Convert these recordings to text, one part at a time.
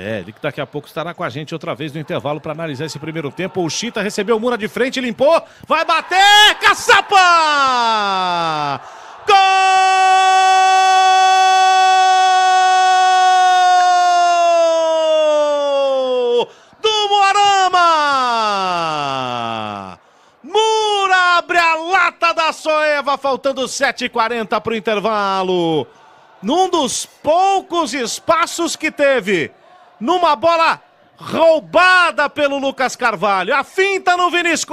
É, ele que daqui a pouco estará com a gente outra vez no intervalo para analisar esse primeiro tempo. O Chita recebeu o Mura de frente, limpou, vai bater! Caçapa! Gol! Do Moarama! Mura abre a lata da Soeva, faltando 7h40 para o intervalo. Num dos poucos espaços que teve numa bola roubada pelo Lucas Carvalho. A finta no Vinícius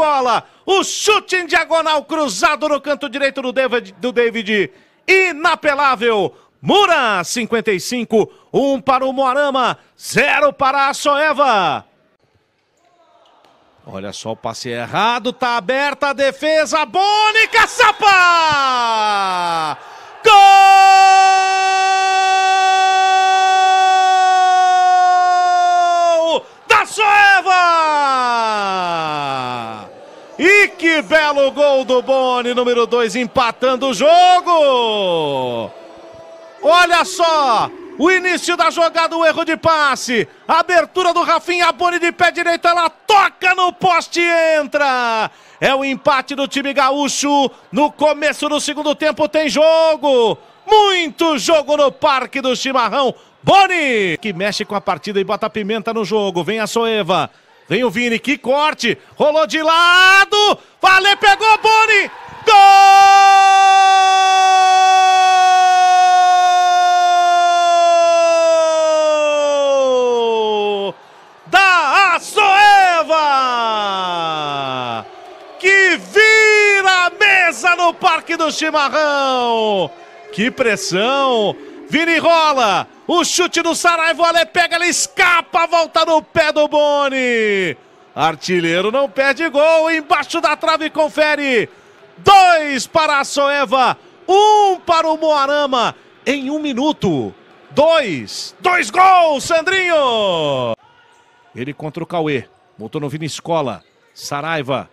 O chute em diagonal cruzado no canto direito do David. Do David. Inapelável. Mura 55, 1 um para o Moarama, 0 para a Soeva. Olha só o passe errado, tá aberta a defesa, Boni Caçapa! Gol! Que belo gol do Boni, número 2, empatando o jogo! Olha só! O início da jogada, o erro de passe. Abertura do Rafinha, Boni de pé direito, ela toca no poste e entra. É o empate do time gaúcho. No começo do segundo tempo tem jogo. Muito jogo no Parque do Chimarrão. Boni, que mexe com a partida e bota pimenta no jogo. Vem a Soeva. Vem o Vini, que corte! Rolou de lado! Valeu, pegou Boni! Gol! Da Soeva Que vira a mesa no Parque do Chimarrão! Que pressão! Vini rola! O chute do Saraiva, o Ale pega, ele escapa, volta no pé do Boni. Artilheiro não perde gol, embaixo da trave confere. Dois para a Soeva, um para o Moarama em um minuto. Dois, dois gols, Sandrinho! Ele contra o Cauê, botou no Vini Escola, Saraiva.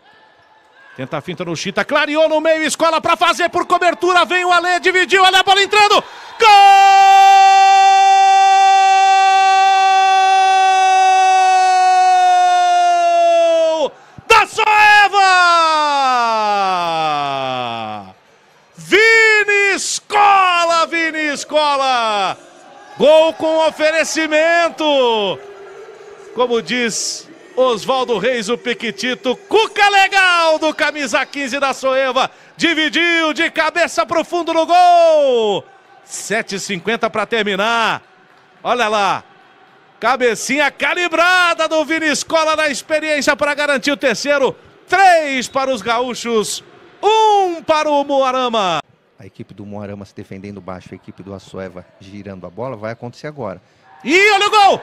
Tenta a finta no Chita, clareou no meio, Escola para fazer por cobertura, vem o Ale, dividiu, olha a bola entrando. Gol! escola. Gol com oferecimento. Como diz Oswaldo Reis, o Piquitito, Cuca legal do camisa 15 da Soeva. Dividiu de cabeça pro fundo no gol. 7,50 para terminar. Olha lá. Cabecinha calibrada do Vini Escola na experiência para garantir o terceiro. Três para os gaúchos, um para o Moarama a equipe do Moarama se defendendo baixo, a equipe do Açoeva girando a bola, vai acontecer agora. E olha o gol!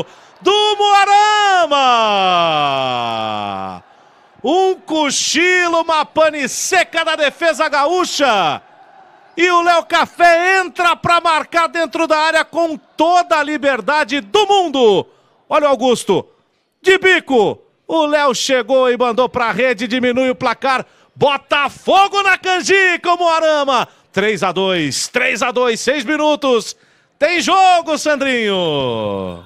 Gol! Do Moarama! Um cochilo, uma pane seca da defesa gaúcha. E o Léo Café entra para marcar dentro da área com toda a liberdade do mundo. Olha o Augusto. De bico. O Léo chegou e mandou para a rede, diminui o placar. Botafogo na Canji, como Arama. 3 a 2 3 a 2 6 minutos. Tem jogo, Sandrinho!